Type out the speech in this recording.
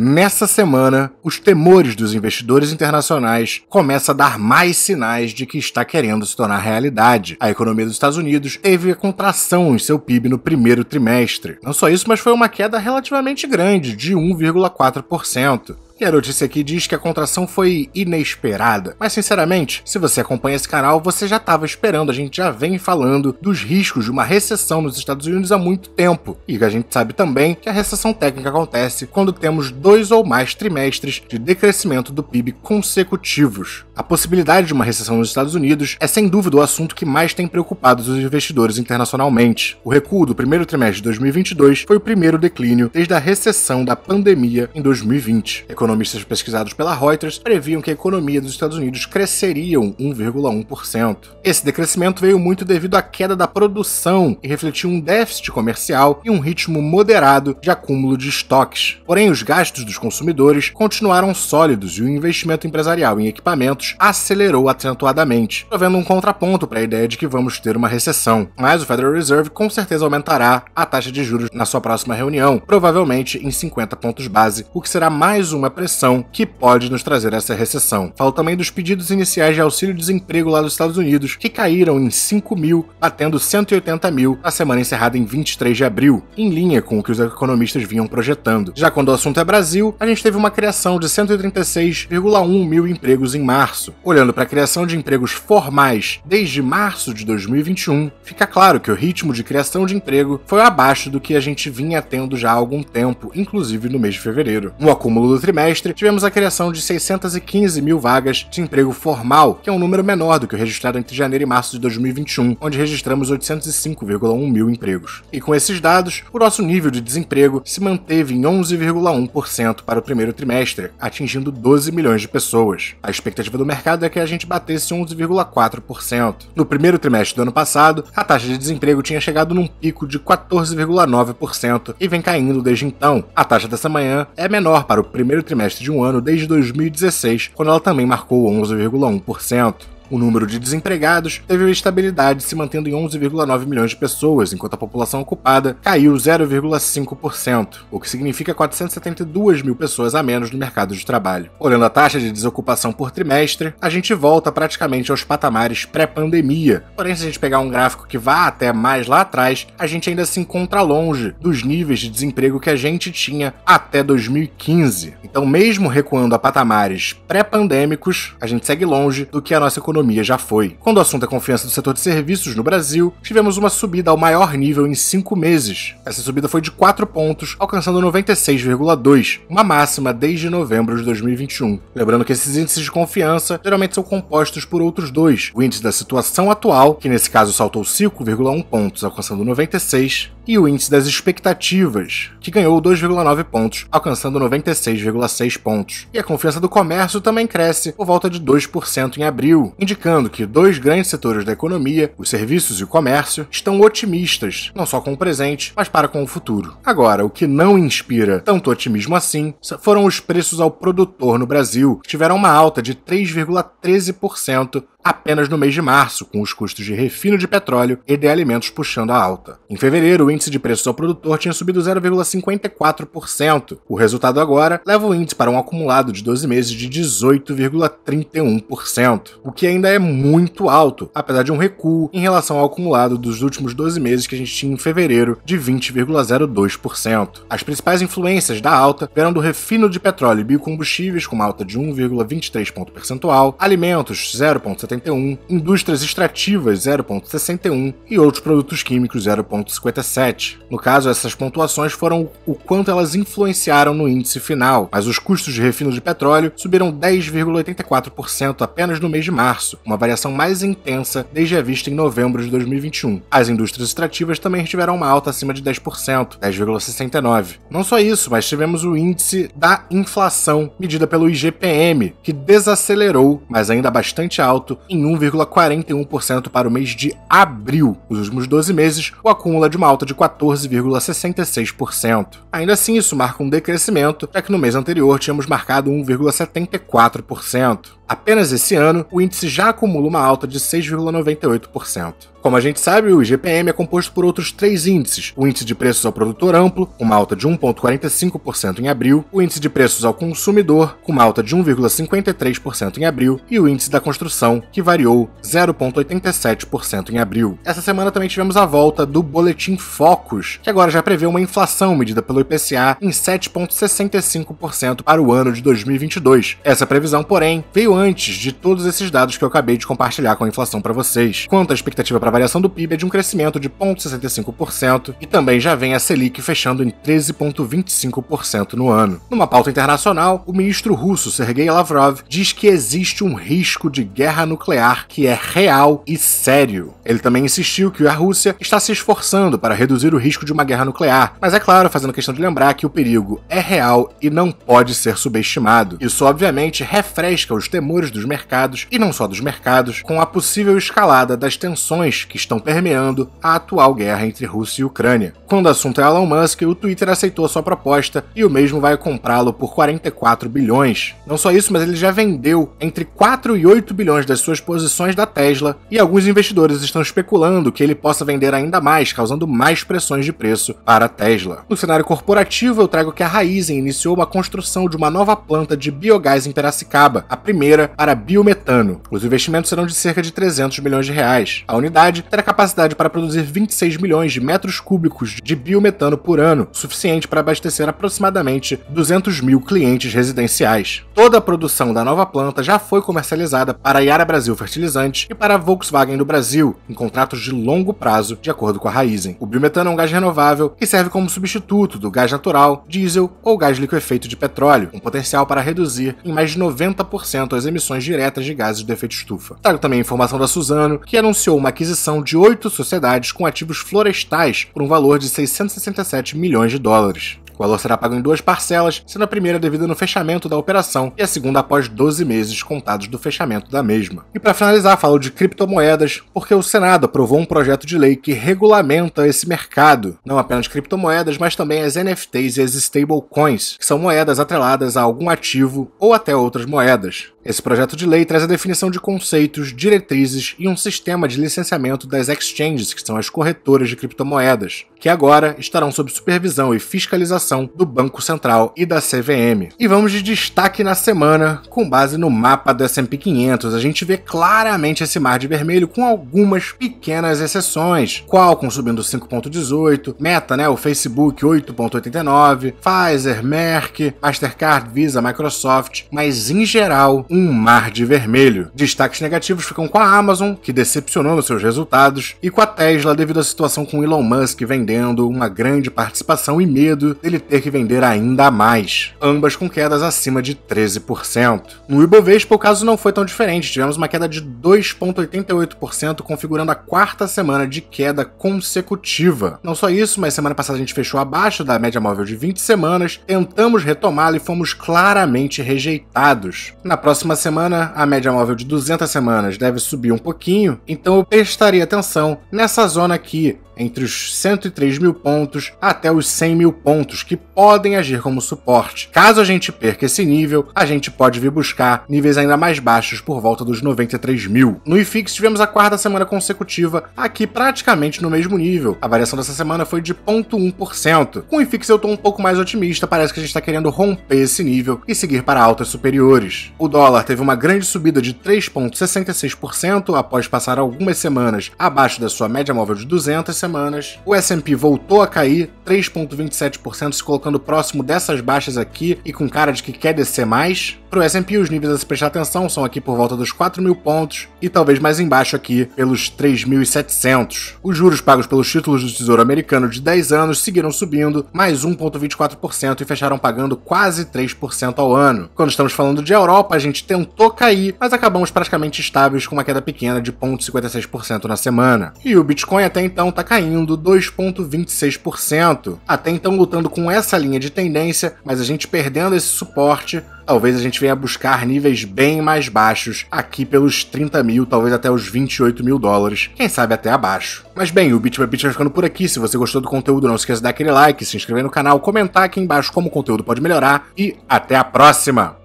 Nessa semana, os temores dos investidores internacionais começam a dar mais sinais de que está querendo se tornar realidade. A economia dos Estados Unidos teve a contração em seu PIB no primeiro trimestre. Não só isso, mas foi uma queda relativamente grande, de 1,4%. E a notícia aqui diz que a contração foi inesperada. Mas sinceramente, se você acompanha esse canal, você já estava esperando, a gente já vem falando dos riscos de uma recessão nos Estados Unidos há muito tempo. E a gente sabe também que a recessão técnica acontece quando temos dois ou mais trimestres de decrescimento do PIB consecutivos. A possibilidade de uma recessão nos Estados Unidos é sem dúvida o assunto que mais tem preocupado os investidores internacionalmente. O recuo do primeiro trimestre de 2022 foi o primeiro declínio desde a recessão da pandemia em 2020. Economistas pesquisados pela Reuters previam que a economia dos Estados Unidos cresceria 1,1%. Esse decrescimento veio muito devido à queda da produção e refletiu um déficit comercial e um ritmo moderado de acúmulo de estoques. Porém, os gastos dos consumidores continuaram sólidos e o investimento empresarial em equipamentos acelerou acentuadamente, havendo um contraponto para a ideia de que vamos ter uma recessão. Mas o Federal Reserve com certeza aumentará a taxa de juros na sua próxima reunião, provavelmente em 50 pontos base, o que será mais uma pressão que pode nos trazer essa recessão. Falo também dos pedidos iniciais de auxílio-desemprego lá dos Estados Unidos, que caíram em 5 mil, batendo 180 mil na semana encerrada em 23 de abril, em linha com o que os economistas vinham projetando. Já quando o assunto é Brasil, a gente teve uma criação de 136,1 mil empregos em março. Olhando para a criação de empregos formais desde março de 2021, fica claro que o ritmo de criação de emprego foi abaixo do que a gente vinha tendo já há algum tempo, inclusive no mês de fevereiro. No acúmulo do trimestre, tivemos a criação de 615 mil vagas de emprego formal, que é um número menor do que o registrado entre janeiro e março de 2021, onde registramos 805,1 mil empregos. E com esses dados, o nosso nível de desemprego se manteve em 11,1% para o primeiro trimestre, atingindo 12 milhões de pessoas. A expectativa do mercado é que a gente batesse 11,4%. No primeiro trimestre do ano passado, a taxa de desemprego tinha chegado num pico de 14,9% e vem caindo desde então. A taxa dessa manhã é menor para o primeiro trimestre trimestre de um ano desde 2016, quando ela também marcou 11,1%. O número de desempregados teve estabilidade, se mantendo em 11,9 milhões de pessoas, enquanto a população ocupada caiu 0,5%, o que significa 472 mil pessoas a menos no mercado de trabalho. Olhando a taxa de desocupação por trimestre, a gente volta praticamente aos patamares pré-pandemia. Porém, se a gente pegar um gráfico que vá até mais lá atrás, a gente ainda se encontra longe dos níveis de desemprego que a gente tinha até 2015. Então, mesmo recuando a patamares pré-pandêmicos, a gente segue longe do que a nossa economia economia já foi. Quando o assunto é confiança do setor de serviços no Brasil, tivemos uma subida ao maior nível em cinco meses. Essa subida foi de 4 pontos, alcançando 96,2, uma máxima desde novembro de 2021. Lembrando que esses índices de confiança geralmente são compostos por outros dois: o índice da situação atual, que nesse caso saltou 5,1 pontos, alcançando 96, e o índice das expectativas, que ganhou 2,9 pontos, alcançando 96,6 pontos. E a confiança do comércio também cresce por volta de 2% em abril, indicando que dois grandes setores da economia, os serviços e o comércio, estão otimistas, não só com o presente, mas para com o futuro. Agora, o que não inspira tanto otimismo assim foram os preços ao produtor no Brasil, que tiveram uma alta de 3,13% apenas no mês de março, com os custos de refino de petróleo e de alimentos puxando a alta. Em fevereiro, o índice de preços ao produtor tinha subido 0,54%. O resultado agora leva o índice para um acumulado de 12 meses de 18,31%, o que ainda é muito alto, apesar de um recuo em relação ao acumulado dos últimos 12 meses que a gente tinha em fevereiro de 20,02%. As principais influências da alta vieram do refino de petróleo e biocombustíveis com uma alta de 1,23 ponto percentual, alimentos 0,70 0,71, indústrias extrativas 0,61 e outros produtos químicos 0,57. No caso, essas pontuações foram o quanto elas influenciaram no índice final, mas os custos de refino de petróleo subiram 10,84% apenas no mês de março, uma variação mais intensa desde a vista em novembro de 2021. As indústrias extrativas também tiveram uma alta acima de 10%, 10,69%. Não só isso, mas tivemos o índice da inflação medida pelo IGPM, que desacelerou, mas ainda bastante alto, em 1,41% para o mês de abril. Nos últimos 12 meses, o acúmulo é de uma alta de 14,66%. Ainda assim, isso marca um decrescimento, já que no mês anterior tínhamos marcado 1,74%. Apenas esse ano, o índice já acumula uma alta de 6,98%. Como a gente sabe, o IGPM é composto por outros três índices: o índice de preços ao produtor amplo, com uma alta de 1,45% em abril, o índice de preços ao consumidor, com uma alta de 1,53% em abril, e o índice da construção, que variou 0,87% em abril. Essa semana também tivemos a volta do Boletim Focus, que agora já prevê uma inflação medida pelo IPCA em 7,65% para o ano de 2022. Essa previsão, porém, veio antes de todos esses dados que eu acabei de compartilhar com a inflação para vocês. Quanto à expectativa para a variação do PIB é de um crescimento de 0,65% e também já vem a Selic fechando em 13,25% no ano. Numa pauta internacional, o ministro russo Sergei Lavrov diz que existe um risco de guerra nuclear que é real e sério. Ele também insistiu que a Rússia está se esforçando para reduzir o risco de uma guerra nuclear, mas é claro, fazendo questão de lembrar que o perigo é real e não pode ser subestimado. Isso obviamente refresca os temores temores dos mercados, e não só dos mercados, com a possível escalada das tensões que estão permeando a atual guerra entre Rússia e Ucrânia. Quando o assunto é Elon Musk, o Twitter aceitou sua proposta e o mesmo vai comprá-lo por 44 bilhões. Não só isso, mas ele já vendeu entre 4 e 8 bilhões das suas posições da Tesla e alguns investidores estão especulando que ele possa vender ainda mais, causando mais pressões de preço para a Tesla. No cenário corporativo, eu trago que a Raizen iniciou uma construção de uma nova planta de biogás em Piracicaba, a primeira brasileira para biometano. Os investimentos serão de cerca de 300 milhões de reais. A unidade terá capacidade para produzir 26 milhões de metros cúbicos de biometano por ano, suficiente para abastecer aproximadamente 200 mil clientes residenciais. Toda a produção da nova planta já foi comercializada para a Yara Brasil Fertilizantes e para a Volkswagen do Brasil, em contratos de longo prazo, de acordo com a Raizen. O biometano é um gás renovável que serve como substituto do gás natural, diesel ou gás liquefeito de petróleo, com potencial para reduzir em mais de 90% as emissões diretas de gases de efeito estufa. Trago também a informação da Suzano, que anunciou uma aquisição de oito sociedades com ativos florestais por um valor de 667 milhões de dólares. O valor será pago em duas parcelas, sendo a primeira devida no fechamento da operação e a segunda após 12 meses contados do fechamento da mesma. E para finalizar, falo de criptomoedas, porque o Senado aprovou um projeto de lei que regulamenta esse mercado, não apenas criptomoedas, mas também as NFTs e as stablecoins, que são moedas atreladas a algum ativo ou até outras moedas. Esse projeto de lei traz a definição de conceitos, diretrizes e um sistema de licenciamento das exchanges, que são as corretoras de criptomoedas, que agora estarão sob supervisão e fiscalização do Banco Central e da CVM. E vamos de destaque na semana, com base no mapa do S&P 500. A gente vê claramente esse mar de vermelho com algumas pequenas exceções. Qualcomm subindo 5.18, Meta, né, o Facebook 8.89, Pfizer, Merck, Mastercard, Visa, Microsoft, mas em geral, um um mar de vermelho. Destaques negativos ficam com a Amazon, que decepcionou nos seus resultados, e com a Tesla devido à situação com Elon Musk vendendo uma grande participação e medo dele ter que vender ainda mais, ambas com quedas acima de 13%. No Ibovespa o caso não foi tão diferente, tivemos uma queda de 2,88%, configurando a quarta semana de queda consecutiva. Não só isso, mas semana passada a gente fechou abaixo da média móvel de 20 semanas, tentamos retomá-la e fomos claramente rejeitados. Na próxima próxima semana, a média móvel de 200 semanas deve subir um pouquinho, então eu prestaria atenção nessa zona aqui, entre os 103 mil pontos até os 100 mil pontos, que podem agir como suporte. Caso a gente perca esse nível, a gente pode vir buscar níveis ainda mais baixos por volta dos 93 mil. No IFIX tivemos a quarta semana consecutiva aqui praticamente no mesmo nível. A variação dessa semana foi de 0,1%. Com o IFIX eu estou um pouco mais otimista, parece que a gente está querendo romper esse nível e seguir para altas superiores. O dólar teve uma grande subida de 3,66% após passar algumas semanas abaixo da sua média móvel de 200 semanas. O S&P voltou a cair 3,27%, se colocando próximo dessas baixas aqui e com cara de que quer descer mais. Para o S&P, os níveis a se prestar atenção são aqui por volta dos 4 mil pontos e talvez mais embaixo aqui pelos 3.700. Os juros pagos pelos títulos do Tesouro Americano de 10 anos seguiram subindo mais 1,24% e fecharam pagando quase 3% ao ano. Quando estamos falando de Europa, a gente tentou cair, mas acabamos praticamente estáveis com uma queda pequena de 0,56% na semana. E o Bitcoin até então está caindo caindo 2,26%. Até então lutando com essa linha de tendência, mas a gente perdendo esse suporte, talvez a gente venha buscar níveis bem mais baixos, aqui pelos 30 mil, talvez até os 28 mil dólares, quem sabe até abaixo. Mas bem, o Bit Bit vai ficando por aqui. Se você gostou do conteúdo, não esqueça de dar aquele like, se inscrever no canal, comentar aqui embaixo como o conteúdo pode melhorar e até a próxima!